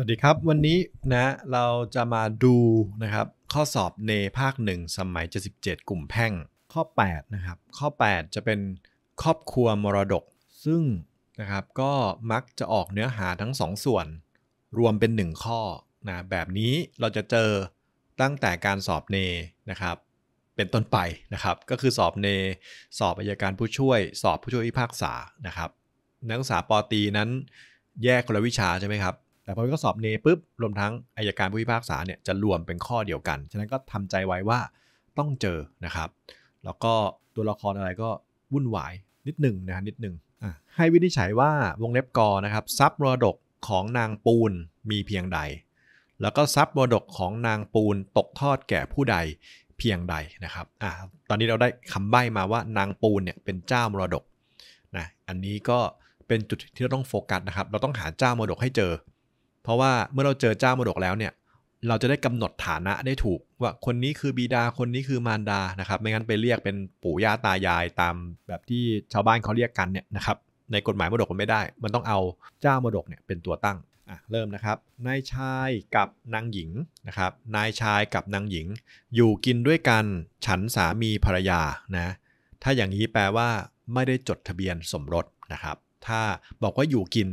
วัสดีครับ วันนี้นะเราจะมาดูนะครับข้อสอบเนภาค1สมัย77กลุ่มแพ่ง ข้อ 8 นะครับ ข้อ 8 จะเป็นครอบครัวมรดก ซึ่งนะครับก็มักจะออกเนื้อหาทั้ง 2 ส่วน รวมเป็น 1 ข้อนะแบบนี้เราจะเจอตั้งแต่การสอบเนนะครับ เป็นต้นไปนะครับ ก็คือสอบเนสอบอายการผู้ช่วย สอบผู้ช่วยพิพากษานะครับ นักศึกษาปอตีนั้น แยกคนละวิชาใช่ไหมครับแต่พอวิเคราะห์สอบเนปุ๊บรวมทั้งอายการผู้พิพากษาเนี่ยจะรวมเป็นข้อเดียวกัน ฉะนั้นก็ทำใจไว้ว่าต้องเจอนะครับ แล้วก็ตัวละครอะไรก็วุ่นวายนิดหนึ่งนะนิดหนึ่งให้วินิจฉัยว่าวงเล็บกอนะครับทรัพย์มรดกของนางปูนมีเพียงใด แล้วก็ทรัพย์มรดกของนางปูนตกทอดแก่ผู้ใดเพียงใดนะครับอ่ะตอนนี้เราได้คำใบ้มาว่านางปูนเนี่ยเป็นเจ้ามรดกนะอันนี้ก็เป็นจุดที่เราต้องโฟกัสนะครับเราต้องหาเจ้ามรดกให้เจอเพราะว่าเมื่อเราเจอเจ้ามรดกแล้วเนี่ยเราจะได้กำหนดฐานะได้ถูก ว่าคนนี้คือบิดา คนนี้คือมารดานะครับไม่งั้นไปเรียกเป็นปู่ย่าตายายตามแบบที่ชาวบ้านเขาเรียกกันเนี่ยนะครับในกฎหมายมรดกมันไม่ได้ มันต้องเอาเจ้ามรดกเนี่ยเป็นตัวตั้งอ่ะเริ่มนะครับนายชายกับนางหญิงนะครับนายชายกับนางหญิง อยู่กินด้วยกันฉันสามีภรรยานะถ้าอย่างนี้แปลว่าไม่ได้จดทะเบียนสมรสนะครับ ถ้าบอกว่าอยู่กิน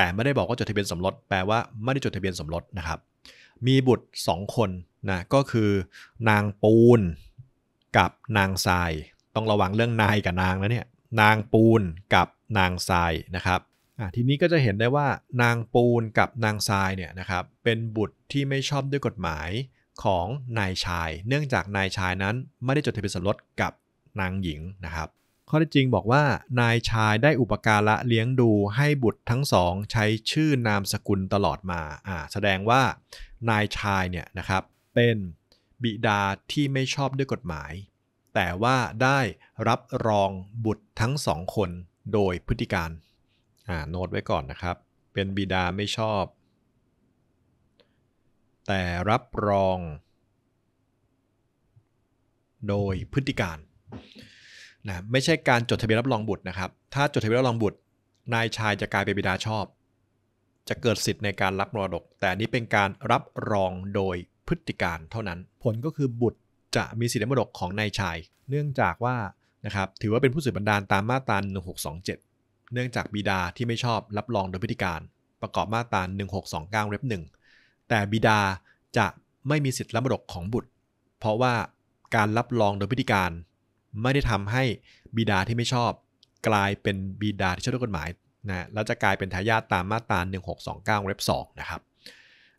แต่ไม่ได้บอกว่าจดทะเบียนสมรส แปลว่าไม่ได้จดทะเบียนสมรสนะครับ มีบุตร2คนนะ ก็คือ นางปูนกับนางทราย ต้องระวังเรื่องนายกับนางนะเนี่ย นางปูนกับนางทรายนะครับ ทีนี้ก็จะเห็นได้ว่า นางปูนกับนางทรายเนี่ยนะครับ เป็นบุตรที่ไม่ชอบด้วยกฎหมายของนายชาย เนื่องจากนายชายนั้น ไม่ได้จดทะเบียนสมรสกับนางหญิงนะครับข้อที่จริงบอกว่านายชายได้อุปการะเลี้ยงดูให้บุตรทั้งสองใช้ชื่อนามสกุลตลอดมาอ่าแสดงว่านายชายเนี่ยนะครับเป็นบิดาที่ไม่ชอบด้วยกฎหมาย แต่ว่าได้รับรองบุตรทั้งสองคนโดยพฤติการอ่าโน้ตไว้ก่อนนะครับ เป็นบิดาไม่ชอบ แต่รับรอง โดยพฤติการนะไม่ใช่การจดทะเบียนรับรองบุตรนะครับ ถ้าจดทะเบียนรับรองบุตร นายชายจะกลายเป็นบิดาชอบ จะเกิดสิทธิ์ในการรับมรดก แต่นี้เป็นการรับรองโดยพฤติการ เท่านั้น ผลก็คือบุตรจะมีสิทธิมรดกของนายชาย เนื่องจากว่านะครับถือว่าเป็นผู้สืบบันดาลตามมาตรา1627 เนื่องจากบิดาที่ไม่ชอบรับรองโดยพฤติการ ประกอบมาตรา1629เล็บ1แต่บิดาจะไม่มีสิทธิรับมรดกของบุตร เพราะว่าการรับรองโดยพฤติการไม่ได้ทำให้บิดาที่ไม่ชอบกลายเป็นบิดาที่ชอบด้วยกฎหมายนะแล้วจะกลายเป็นทายาทตามมาตรา1629เล็บ2นะครับ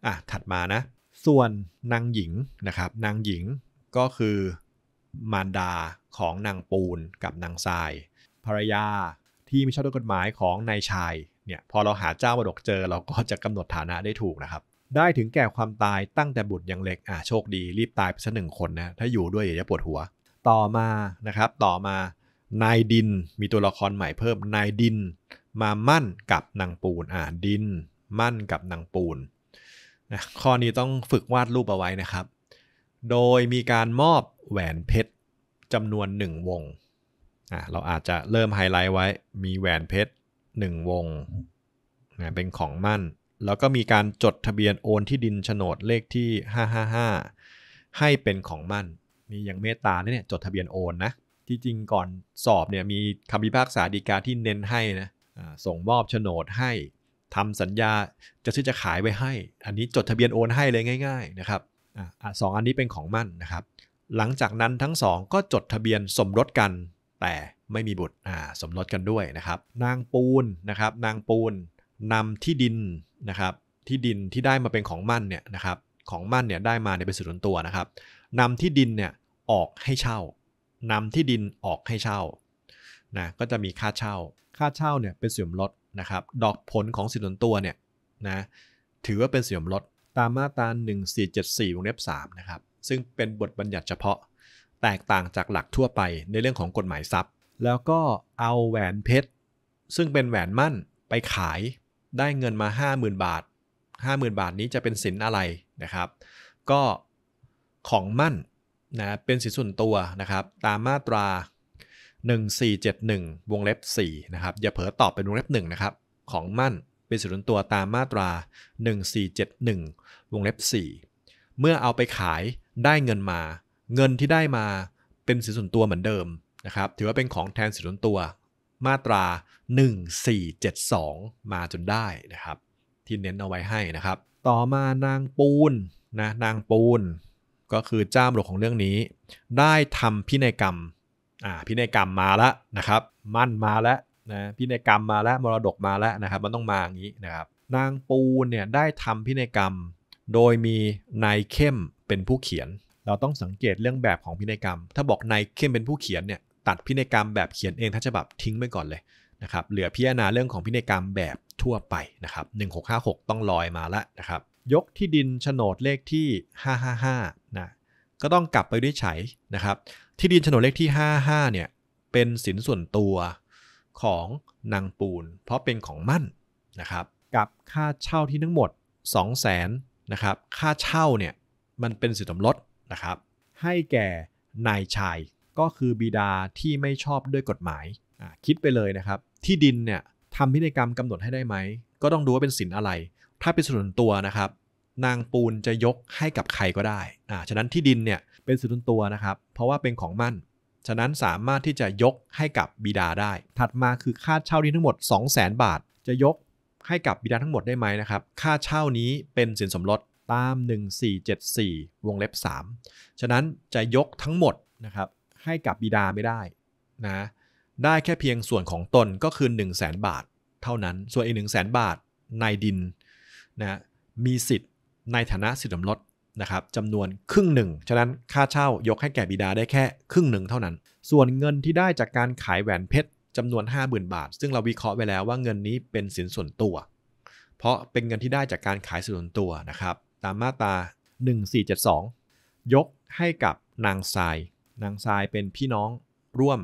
อ่ะถัดมานะส่วนนางหญิงนะครับนางหญิงก็คือมารดาของนางปูนกับนางทราย ภรรยาที่ไม่ชอบด้วยกฎหมายของนายชายเนี่ยพอเราหาเจ้ามาดกเจอเราก็จะกำหนดฐานะได้ถูกนะครับได้ถึงแก่ความตายตั้งแต่บุตรยังเล็กอ่ะโชคดีรีบตายไปสักหนึ่งคนนะถ้าอยู่ด้วยอย่าปวดหัวต่อมานะครับต่อมานายดินมีตัวละครใหม่เพิ่มนายดินมามั่นกับนางปูนอ่าดิน มั่นกับนางปูนนะข้อนี้ต้องฝึกวาดรูปเอาไว้นะครับ โดยมีการมอบแหวนเพชรจำนวน 1 วงอ่าเราอาจจะเริ่มไฮไลท์ไว้ มีแหวนเพชร1วงนะเป็นของมั่นแล้วก็มีการจดทะเบียนโอนที่ดินโฉนดเลขที่ 555 ให้เป็นของมั่นนี่ยังเมตตาเนี่ยจดทะเบียนโอนนะที่จริงก่อนสอบเนี่ยมีคำพิพากษาดีกาที่เน้นให้นะส่งมอบโฉนดให้ทำสัญญาจะซื้อจะขายไว้ให้ อันนี้จดทะเบียนโอนให้เลยง่ายๆนะครับอสองอันนี้เป็นของมั่นนะครับ หลังจากนั้นทั้งสองก็จดทะเบียนสมรสกันแต่ไม่มีบุตรสมรสกันด้วยนะครับ นางปูนนะครับ นางปูนนำที่ดินนะครับที่ดินที่ได้มาเป็นของมั่นเนี่ยนะครับของมั่นเนี่ยได้มาในเป็นส่วนตัวนะครับนำที่ดินเนี่ยออกให้เช่านำที่ดินออกให้เช่านะก็จะมีค่าเช่าค่าเช่าเนี่ยเป็นส่วนลดนะครับดอกผลของสินสนตัวเนี่ยนะถือว่าเป็นส่วนลดตามมาตรา1474วงเล็บ3นะครับซึ่งเป็นบทบัญญัติเฉพาะ แตกต่างจากหลักทั่วไปในเรื่องของกฎหมายทรัพย์ แล้วก็เอาแหวนเพชร ซึ่งเป็นแหวนมั่นไปขายได้เงินมา 50,000 บาท 50,000 บาทนี้จะเป็นสินอะไรนะครับก็ของมั่นนะเป็นสินส่วนตัวนะครับตามมาตรา 1471 วงเล็บ4นะครับอย่าเผลอตอบเป็นวงเล็บ 1 นะครับ ของมั่นเป็นสินส่วนตัวตามมาตรา 1471 วงเล็บ 4 เมื่อเอาไปขายได้เงินมา เงินที่ได้มาเป็นสินส่วนตัวเหมือนเดิมนะครับถือว่าเป็นของแทนสินส่วนตัว มาตรา 1472 มาจนได้นะครับ ที่เน้นเอาไว้ให้นะครับ ต่อมานางปูนนะนางปูนก็คือเจ้ามรดกของเรื่องนี้ ได้ทำพินัยกรรมอ่าพินัยกรรมมาแล้วนะครับมั่นมาแล้วนะพินัยกรรมมาแล้วมรดกมาแล้วนะครับมันต้องมาอย่างนี้นะครับนางปูนเนี่ยได้ทำพินัยกรรมโดยมีนายเข้มเป็นผู้เขียน เราต้องสังเกตเรื่องแบบของพินัยกรรม ถ้าบอกนายเข้มเป็นผู้เขียนเนี่ยตัดพินัยกรรมแบบเขียนเองทั้งฉบับทิ้งไปก่อนเลยนะครับเหลือพิจารณาเรื่องของพินัยกรรมแบบทั่วไปนะครับ1656 ต้องลอยมาแล้วนะครับยกที่ดินโฉนดเลขที่555ก็ต้องกลับไปด้วยไัยนะครับ ที่ดินโฉนดเลขที่ 55 เนี่ยเป็นสินส่วนตัวของนางปูน เพราะเป็นของมั่นนะครับ กับค่าเช่าที่ทั้งหมด 2 0 0 0 0นนะครับค่าเช่าเนี่ยมันเป็นสินสมรสนะครับ ให้แก่นายชายก็คือบิดาที่ไม่ชอบด้วยกฎหมายคิดไปเลยนะครับ ที่ดินเนี่ยทำพินัยกรรมกำหนดให้ได้ไหมก็ต้องดูว่าเป็นสินอะไร ถ้าเป็นส่วนตัวนะครับนางปูนจะยกให้กับใครก็ได้อ่าฉะนั้นที่ดินเนี่ยเป็นสิทธนตัวนะครับ เพราะว่าเป็นของมั่น ฉะนั้นสามารถที่จะยกให้กับบิดาได้ ถัดมาคือค่าเช่าดินทั้งหมด 2 0 0แสนบาท จะยกให้กับบิดาทั้งหมดได้ไหมนะครับ ค่าเช่านี้เป็นสินสมรสตาม1474วงเล็บ3ฉะนั้นจะยกทั้งหมดนะครับให้กับบิดาไม่ได้นะ ได้แค่เพียงส่วนของตนก็คือ1 0 0 0 0แบาท เท่านั้น ส่วนอีก1 0 0 0 0แบาทในดินนะมีสิทธิในฐานะสินสมรสนะครับจำนวนครึ่งหนึ่งฉะนั้นค่าเช่ายกให้แก่บิดาได้แค่ ครึ่งหนึ่งเท่านั้น ส่วนเงินที่ได้จากการขายแหวนเพชรจำนวน50,000บาท ซึ่งเราวิเคราะห์ไว้แล้วว่าเงินนี้เป็นสินส่วนตัว เพราะเป็นเงินที่ได้จากการขายส่วนตัวนะครับ ตามมาตรา1472 ยกให้กับนางทราย นางทรายเป็นพี่น้องร่วม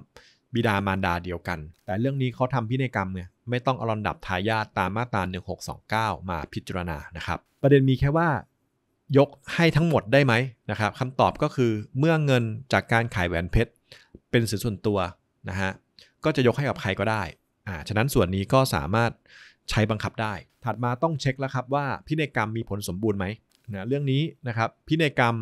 บิดามารดาเดียวกัน แต่เรื่องนี้เขาทำพินัยกรรมเนี่ยไม่ต้องเอาลำดับทายาทตามมาตรา1629 มาพิจารณานะครับ ประเด็นมีแค่ว่ายกให้ทั้งหมดได้ไหมนะครับคำตอบก็คือเมื่อเงินจากการขายแหวนเพชร เป็นสินส่วนตัวนะฮะก็จะยกให้กับใครก็ได้อ่าฉะนั้นส่วนนี้ก็สามารถใช้บังคับได้ ถัดมาต้องเช็คแล้วครับว่าพินัยกรรมมีผลสมบูรณ์ไหมนะเรื่องนี้นะครับพินัยกรรม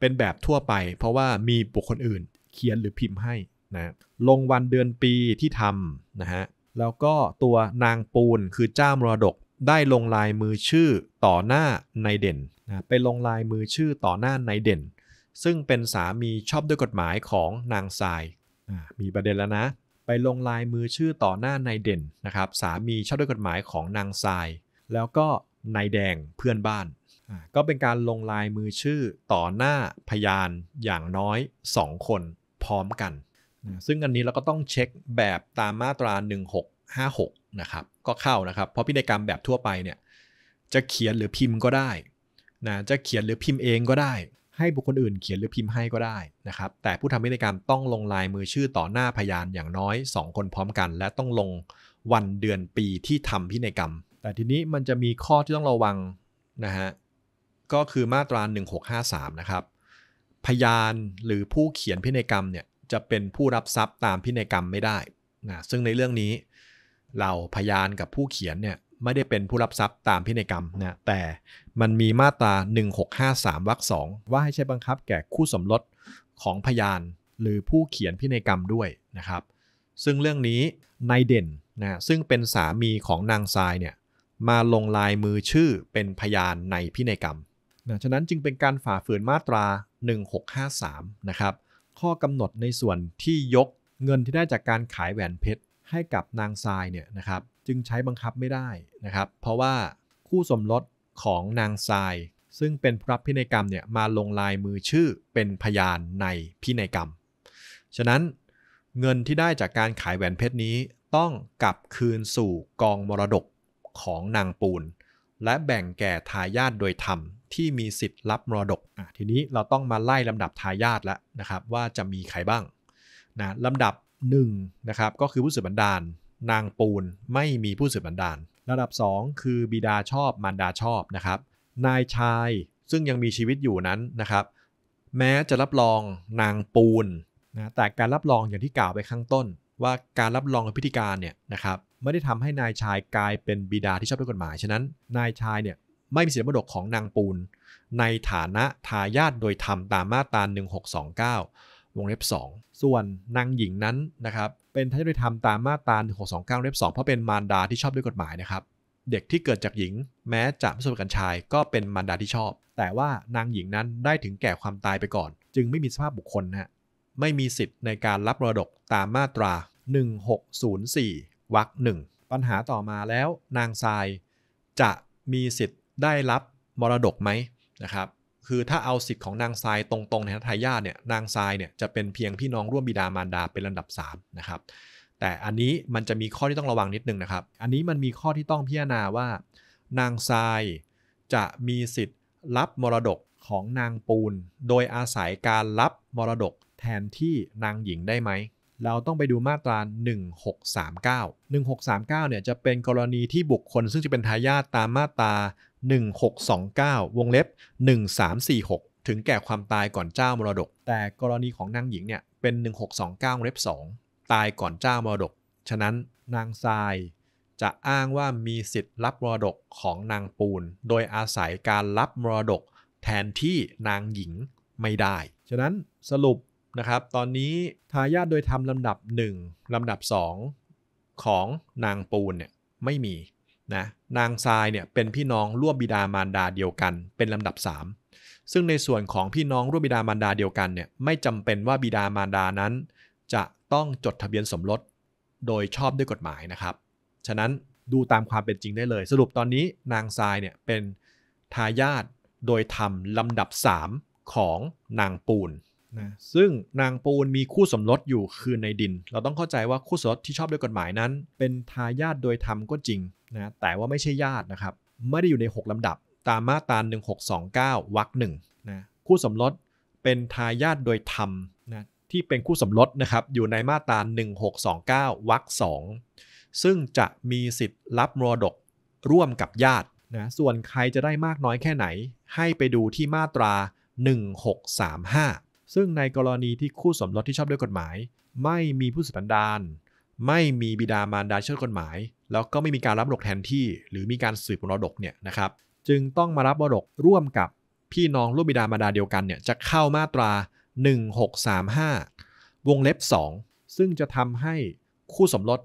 เป็นแบบทั่วไป เพราะว่ามีบุคคลอื่น เขียนหรือพิมพ์ให้นะลงวันเดือนปีที่ทำนะฮะแล้วก็ตัวนางปูนคือเจ้ามรดก ได้ลงลายมือชื่อต่อหน้านายเด่นนะไปลงลายมือชื่อต่อหน้านายเด่น ซึ่งเป็นสามีชอบด้วยกฎหมายของนางทรายมีประเด็นแล้วนะ ไปลงลายมือชื่อต่อหน้านายเด่นนะครับสามีชอบด้วยกฎหมายของนางทราย แล้วก็นายแดงเพื่อนบ้าน ก็เป็นการลงลายมือชื่อต่อหน้าพยานอย่างน้อย2คนพร้อมกันซึ่งอันนี้เราก็ต้องเช็คแบบตามมาตรา1656 นะครับ ก็เข้านะครับ เพราะพินัยกรรมแบบทั่วไปเนี่ยจะเขียนหรือพิมพ์ก็ได้นะจะเขียนหรือพิมพ์เองก็ได้ ให้บุคคลอื่นเขียนหรือพิมพ์ให้ก็ได้นะครับแต่ผู้ทำพินัยกรรมต้องลงลายมือชื่อต่อหน้าพยานอย่างน้อย 2 คนพร้อมกัน และต้องลงวันเดือนปีที่ทำพินัยกรรม แต่ทีนี้มันจะมีข้อที่ต้องระวังนะฮะก็คือมาตรา1653นะครับพยานหรือผู้เขียนพินัยกรรมเนี่ยจะเป็นผู้รับทรัพย์ตามพินัยกรรมไม่ได้นะซึ่งในเรื่องนี้ เราพยานกับผู้เขียนเนี่ยไม่ได้เป็นผู้รับทรัพย์ตามพินัยกรรมนะแต่มันมีมาตรา 1653วรรคสองว่าให้ใช้บังคับแก่คู่สมรสของพยานหรือผู้เขียนพินัยกรรมด้วยนะครับ ซึ่งเรื่องนี้นายเด่นนะซึ่งเป็นสามีของนางทรายเนี่ยมาลงลายมือชื่อเป็นพยานในพินัยกรรมนะฉะนั้นจึงเป็นการฝ่าฝืนมาตรา 1653 นะครับข้อกำหนดในส่วนที่ยกเงินที่ได้จากการขายแหวนเพชรให้กับนางทรายเนี่ยนะครับจึงใช้บังคับไม่ได้นะครับเพราะว่าคู่สมรสของนางทราย ซึ่งเป็นพระพินัยกรรมเนี่ยมาลงลายมือชื่อเป็นพยานในพินัยกรรม ฉะนั้นเงินที่ได้จากการขายแหวนเพชรนี้ต้องกลับคืนสู่กองมรดกของนางปูนและแบ่งแก่ทายาทโดยธรรมที่มีสิทธิ์รับมรดกอ่ะทีนี้เราต้องมาไล่ลำดับทายาทแล้วนะครับว่าจะมีใครบ้างนะลำดับ1นะครับก็คือผู้สืบบันดาล นางปูนไม่มีผู้สืบบันดาล ระดับ 2 คือบิดาชอบมารดาชอบนะครับนายชายซึ่งยังมีชีวิตอยู่นั้นนะครับแม้จะรับรองนางปูนนะแต่การรับรองอย่างที่กล่าวไปข้างต้น ว่าการรับรองพิธีการเนี่ยนะครับไม่ได้ทำให้นายชายกลายเป็นบิดาที่ชอบด้วยกฎหมายฉะนั้นนายชายเนี่ยไม่มีสิทธิมรดกของนางปูน ในฐานะ ทายาทโดยธรรมตามมาตรา1629วงเล็บ 2 ส่วนนางหญิงนั้นนะครับเป็นทายาทโดยธรรมตามมาตรา1629วงเล็บ2เพราะเป็นมารดาที่ชอบด้วยกฎหมายนะครับเด็กที่เกิดจากหญิง แม้จะไม่สมกับกัชายก็เป็นมารดาที่ชอบ แต่ว่านางหญิงนั้นได้ถึงแก่ความตายไปก่อน จึงไม่มีสภาพบุคคลนะไม่มีสิทธิ์ในการรับมรดกตามมาตรา 1604วรรคหนึ่งปัญหาต่อมาแล้วนางทรายจะมีสิทธิได้รับมรดกไหมนะครับ คือถ้าเอาสิทธิ์ของนางทรายตรงๆในทายาทเนี่ย นางทรายเนี่ยจะเป็นเพียงพี่น้องร่วมบิดามารดาเป็นลำดับ3นะครับ แต่อันนี้มันจะมีข้อที่ต้องระวังนิดนึงนะครับ อันนี้มันมีข้อที่ต้องพิจารณาว่า นางทรายจะมีสิทธิ์รับมรดกของนางปูน โดยอาศัยการรับมรดกแทนที่นางหญิงได้ไหม เราต้องไปดูมาตรา 1639 1639 เนี่ยจะเป็นกรณีที่บุคคลซึ่งจะเป็นทายาทตามมาตรา1629วงเล็บ1346 ถึงแก่ความตายก่อนเจ้ามรดก แต่กรณีของนางหญิงเนี่ยเป็น 1629เล็บ2ตายก่อนเจ้ามรดก ฉะนั้นนางทราย จะอ้างว่ามีสิทธิ์รับมรดกของนางปูน โดยอาศัยการรับมรดกแทนที่นางหญิงไม่ได้ ฉะนั้นสรุปนะครับ ตอนนี้ทายาทโดยธรรมลำดับ 1ลำดับ 2 ของนางปูนเนี่ยไม่มีนะนางทรายเนี่ยเป็นพี่น้องร่วมบิดามารดาเดียวกันเป็นลำดับ 3 ซึ่งในส่วนของพี่น้องร่วมบิดามารดาเดียวกันเนี่ยไม่จำเป็นว่าบิดามารดานั้น จะต้องจดทะเบียนสมรสโดยชอบด้วยกฎหมายนะครับ ฉะนั้นดูตามความเป็นจริงได้เลย สรุปตอนนี้นางทรายเนี่ยเป็น ทายาทโดยธรรมลำดับ 3 ของนางปูนนะซึ่งนางปูนมีคู่สมรสอยู่คือในดิน เราต้องเข้าใจว่าคู่สมรสที่ชอบด้วยกฎหมายนั้น เป็นทายาทโดยธรรมก็จริงนะแต่ว่าไม่ใช่ญาตินะครับไม่ได้อยู่ใน 6ลำดับตามมาตรา1629วรรคหนึ่งนะคู่สมรสเป็นทายาทโดยธรรมนะที่เป็นคู่สมรสนะครับอยู่ในมาตรา1629วรรคสองซึ่งจะมีสิทธิ์รับมรดกร่วมกับญาตินะส่วนใครจะได้มากน้อยแค่ไหนให้ไปดูที่มาตรา 1635 ซึ่งในกรณีที่คู่สมรสที่ชอบด้วยกฎหมาย ไม่มีผู้สืบสันดานไม่มีบิดามารดาเชื่อกฎหมายแล้วก็ไม่มีการรับมรดกแทนที่หรือมีการสืบมรดกเนี่ยนะครับจึงต้องมารับมรดกร่วมกับพี่น้องลูกบิดามารดาเดียวกันเนี่ยจะเข้ามาตรา 1635 วงเล็บ 2 ซึ่งจะทำให้คู่สมรส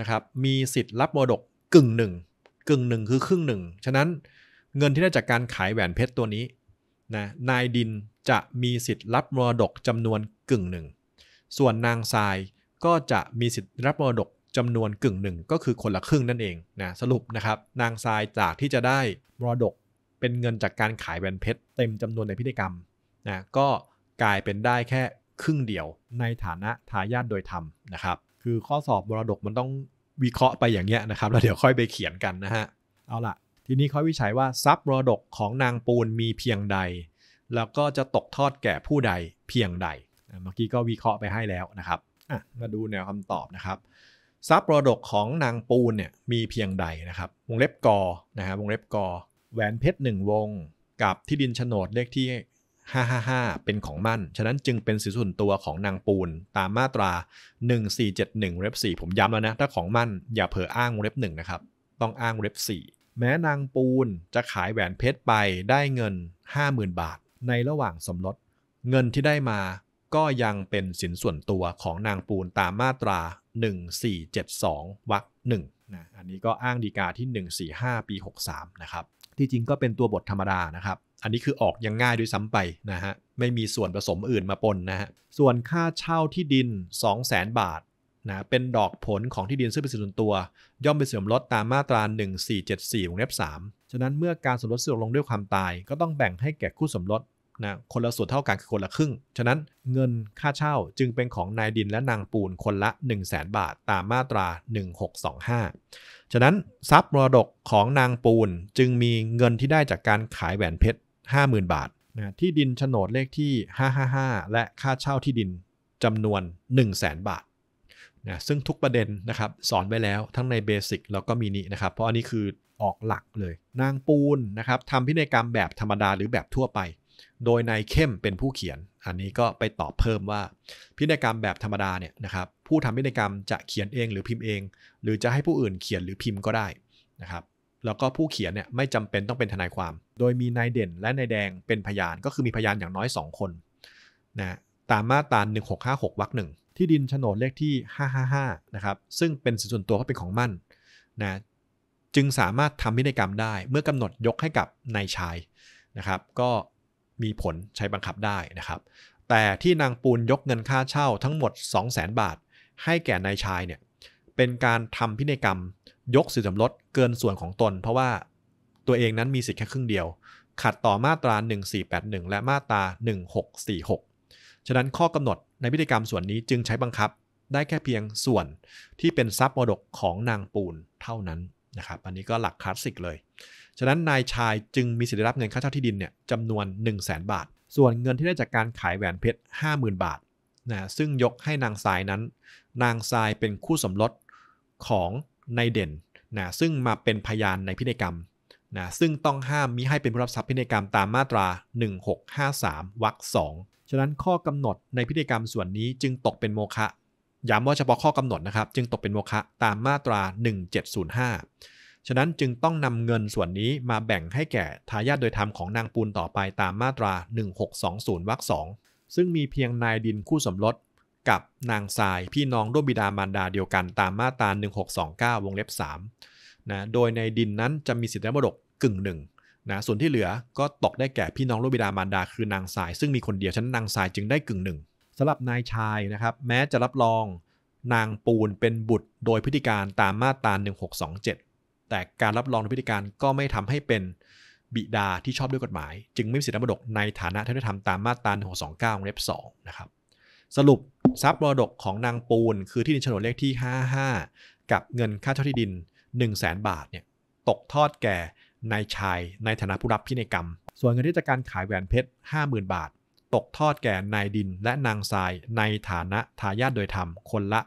นะครับมีสิทธิ์รับมรดกกึ่งหนึ่งกึ่งหนึ่งคือครึ่งหนึ่งฉะนั้นเงินที่ได้จากการขายแหวนเพชรตัวนี้นะนายดินจะมีสิทธิ์รับมรดกจำนวนกึ่งหนึ่งส่วนนางทรายก็จะมีสิทธิ์รับมรดกจำนวนกึ่งหนึ่งก็คือคนละครึ่งนั่นเองนะสรุปนะครับนางทรายจากที่จะได้มรดกเป็นเงินจากการขายแหวนเพชรเต็มจำนวนในพิธีกรรมนะก็กลายเป็นได้แค่ครึ่งเดียวในฐานะทายาทโดยธรรมนะครับ คือข้อสอบมรดกมันต้องวิเคราะห์ไปอย่างเงี้ยนะครับแล้วเดี๋ยวค่อยไปเขียนกันนะฮะเอาล่ะทีนี้ค่อยวิจัยว่าทรัพย์มรดกของนางปูนมีเพียงใด แล้วก็จะตกทอดแก่ผู้ใดเพียงใดเมื่อกี้ก็วิเคราะห์ไปให้แล้วนะครับมาดูแนวคำตอบนะครับทรับโปรดกของนางปูนเนี่ยมีเพียงใดนะครับ วงเล็บกอ นะฮะวงเล็บกอแหวนเพชรหนึ่งวงกับที่ดินโฉนดเลขที่ 555 เป็นของมั่น ฉะนั้นจึงเป็นสิทธิส่วนตัวของนางปูน ตามมาตรา 1471เล็บ 4 ผมย้ำแล้วนะ ถ้าของมั่นอย่าเผลออ้างเล็บ1นะครับ ต้องอ้างเล็บ 4 แม้นางปูนจะขายแหวนเพชรไปได้เงิน 50,000 บาทในระหว่างสมรสเงินที่ได้มาก็ยังเป็นสินส่วนตัวของนางปูนตามมาตรา 1472วรรคหนึ่งนะ อันนี้ก็อ้างดีกาที่ 145 ปี 63 นะครับ ที่จริงก็เป็นตัวบทธรรมดานะครับ อันนี้คือออกยังง่ายด้วยซ้ำไปนะฮะ ไม่มีส่วนผสมอื่นมาปนนะฮะ ส่วนค่าเช่าที่ดิน 200,000 บาทนะเป็นดอกผลของที่ดินซึ่งเป็นสินส่วนตัว ย่อมเป็นส่วนลดตามมาตรา 1474 วงเล็บ 3 ฉะนั้นเมื่อการสมรสสิ้นลงด้วยความตาย ก็ต้องแบ่งให้แก่คู่สมรสนะคนละส่วนเท่ากันคือคนละครึ่ง ฉะนั้นเงินค่าเช่าจึงเป็นของนายดินและนางปูนคนละ 1 0 0 0 0แบาทตามมาตรา 1625 ฉะนั้น ทรัพย์มรดกของนางปูนจึงมีเงินที่ได้จากการขายแหวนเพชร 50,000 บาทนะที่ดินโฉนดเลขที่ 555 และค่าเช่าที่ดินจำนวน 1 0 0 0 0แบาทนะซึ่งทุกประเด็นนะครับสอนไว้แล้วทั้งในเบสิกแล้วก็มินินะครับ เพราะอันนี้คือออกหลักเลย นางปูนนะครับทำพินัยกรรมแบบธรรมดาหรือแบบทั่วไปโดยนายเข้มเป็นผู้เขียนอันนี้ก็ไปตอบเพิ่มว่าพินัยกรรมแบบธรรมดาเนี่ยนะครับผู้ทำพินัยกรรมจะเขียนเองหรือพิมพ์เอง หรือจะให้ผู้อื่นเขียนหรือพิมพ์ก็ได้นะครับแล้วก็ผู้เขียนเนี่ยไม่จำเป็นต้องเป็นทนายความ โดยมีนายเด่นและนายแดงเป็นพยานก็คือมีพยานอย่างน้อย 2 คนนะตามมาตราน1656วรรคหนึ่งที่ดินโฉนดเลขที่ 555นะครับซึ่งเป็นส่วนตัวก็เป็นของมั่นนะจึงสามารถทำพินัยกรรมได้เมื่อกำหนดยกให้กับนายชายนะครับ ก็มีผลใช้บังคับได้นะครับ แต่ที่นางปูนยกเงินค่าเช่าทั้งหมด 200,000 บาท ให้แก่นายชายเนี่ย เป็นการทำพินัยกรรมยกสิทธิสมรสเกินส่วนของตน เพราะว่าตัวเองนั้นมีสิทธิ์แค่ครึ่งเดียว ขัดต่อมาตรา 1481 และมาตรา 1646 ฉะนั้นข้อกำหนดในพิธีกรรมส่วนนี้จึงใช้บังคับได้แค่เพียงส่วนที่เป็นทรัพย์มรดกของนางปูนเท่านั้นนะครับ อันนี้ก็หลักคลาสสิกเลยฉะนั้นนายชายจึงมีสิทธิรับเงินค่าเช่าที่ดินเนี่ยจำนวน 1 0 0 0 0แบาท ส่วนเงินที่ได้จากการขายแหวนเพชร50,000 บาทนะซึ่งยกให้นางทรายนั้น นางทรายเป็นคู่สมรสของนายเด่นนะซึ่งมาเป็นพยานในพินัยกรรมนะซึ่งต้องห้ามมิให้เป็นผู้รับทรัพย์พินัยกรรมตามมาตรา 1653วรรคสองฉะนั้นข้อกำหนดในพินัยกรรมส่วนนี้จึงตกเป็นโมฆะย้ำว่าเฉพาะข้อกำหนดนะครับจึงตกเป็นโมฆะตามมาตรา 1705ฉะนั้นจึงต้องนำเงินส่วนนี้มาแบ่งให้แก่ทายาทโดยธรรมของนางปูนต่อไปตามมาตรา1620วรรคสองซึ่งมีเพียงนายดินคู่สมรสกับนางทรายพี่น้องร่วมบิดามารดาเดียวกันตามมาตรา1629วงเล็บ3นะ โดยในดินนั้นจะมีสิทธิมรดกกึ่งหนึ่งนะ ส่วนที่เหลือก็ตกได้แก่พี่น้องร่วมบิดามารดาคือนางทรายซึ่งมีคนเดียวฉะนั้นนางทรายจึงได้กึ่งหนึ่งสำหรับนายชายนะครับแม้จะรับรองนางปูนเป็นบุตร โดยพิธีการตามมาตรา1627แต่การรับรองโดยพิธีการก็ไม่ทำให้เป็นบิดาที่ชอบด้วยกฎหมาย จึงไม่มีสิทธิมรดกในฐานะที่ได้ทำตามมาตรา129งเล็บ2นะครับสรุปทรัพย์มรดกของนางปูนคือที่ดินโฉนดเลขที่ 55 กับเงินค่าเช่าที่ดิน 1 0 0 0 0แบาทเนี่ยตกทอดแก่นายชายในฐานะผู้รับพินัยกรรม ส่วนเงินที่จากการขายแหวนเพชร 50,000 บาท ตกทอดแก่นายดินและนางทรายในฐานะทายาทโดยธรรมคนละ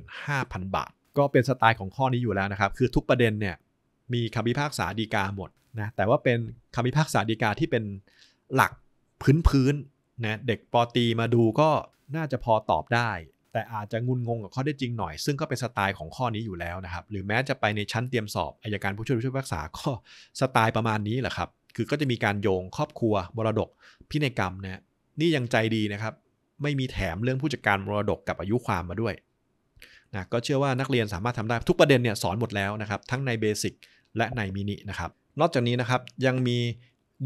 25,000บาทก็เป็นสไตล์ของข้อนี้อยู่แล้วนะครับ คือทุกประเด็นเนี่ยมีคำพิพากษาดีกาหมดนะ แต่ว่าเป็นคำพิพากษาดีกาที่เป็นหลักพื้นพื้นนะเด็กปอตีมาดูก็น่าจะพอตอบได้ แต่อาจจะงุนงงกับข้อได้จริงหน่อย ซึ่งก็เป็นสไตล์ของข้อนี้อยู่แล้วนะครับ หรือแม้จะไปในชั้นเตรียมสอบอายการผู้ช่วยผู้ช่วยพิพากษาก็สไตล์ประมาณนี้แหละครับ คือก็จะมีการโยงครอบครัวมรดก พินัยกรรมนะนี่ยังใจดีนะครับ ไม่มีแถมเรื่องผู้จัดการมรดกกับอายุความมาด้วยนะก็เชื่อว่านักเรียนสามารถทำได้ทุกประเด็นเนี่ยสอนหมดแล้วนะครับทั้งในเบสิกและในมินินะครับนอกจากนี้นะครับยังมี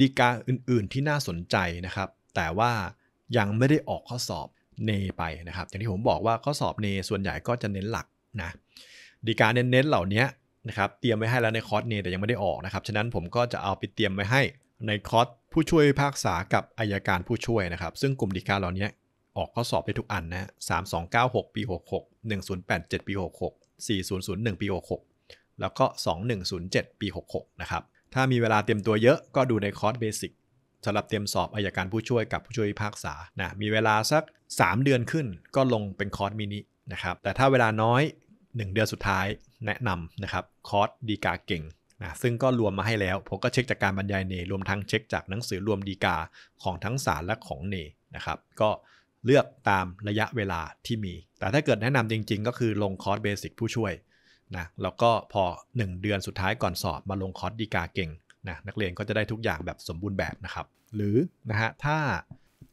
ดีกาอื่น ๆที่น่าสนใจนะครับแต่ว่ายังไม่ได้ออกข้อสอบเนไปนะครับอย่างที่ผมบอกว่าข้อสอบเนส่วนใหญ่ก็จะเน้นหลักนะดีกาเน้นๆเหล่านี้นะครับเตรียมไว้ให้แล้วในคอร์สเนแต่ยังไม่ได้ออกนะครับฉะนั้นผมก็จะเอาไปเตรียมไว้ให้ในคอร์สผู้ช่วยภาคษากับอายการผู้ช่วยนะครับซึ่งกลุ่มดีกาเหล่านี้ออกข้อสอบไปทุกอันนะสามสองเก้าหกปีหกหกหนึ่งศูนย์แปดเจ็ดปีหกหกสี่ศูนย์ศูนย์หนึ่งปีหกหกแล้วก็สองหนึ่งศูนย์เจ็ดปีหกหกนะครับ ถ้ามีเวลาเตรียมตัวเยอะก็ดูในคอร์สเบสิกสำหรับเตรียมสอบอายการผู้ช่วยกับผู้ช่วยพิพากษานะ มีเวลาสัก 3 เดือนขึ้นก็ลงเป็นคอร์สมินินะครับ แต่ถ้าเวลาน้อย 1 เดือนสุดท้ายแนะนำนะครับคอร์สดีกาเก่งนะ ซึ่งก็รวมมาให้แล้ว ผมก็เช็คจากการบรรยายเนรวมทั้งเช็คจากหนังสือรวมดีกาของทั้งศาลและของเนนะครับก็เลือกตามระยะเวลาที่มี แต่ถ้าเกิดแนะนำจริงๆ ก็คือลงคอร์สเบสิกผู้ช่วยนะ แล้วก็พอ 1 เดือนสุดท้ายก่อนสอบมาลงคอร์สดีกาเก่งนะนักเรียนก็จะได้ทุกอย่างแบบสมบูรณ์แบบนะครับ หรือนะฮะถ้า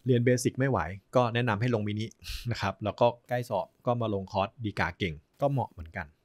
เรียนเบสิกไม่ไหว ก็แนะนำให้ลงมินินะครับ แล้วก็ใกล้สอบก็มาลงคอร์สดีกาเก่ง ก็เหมาะเหมือนกัน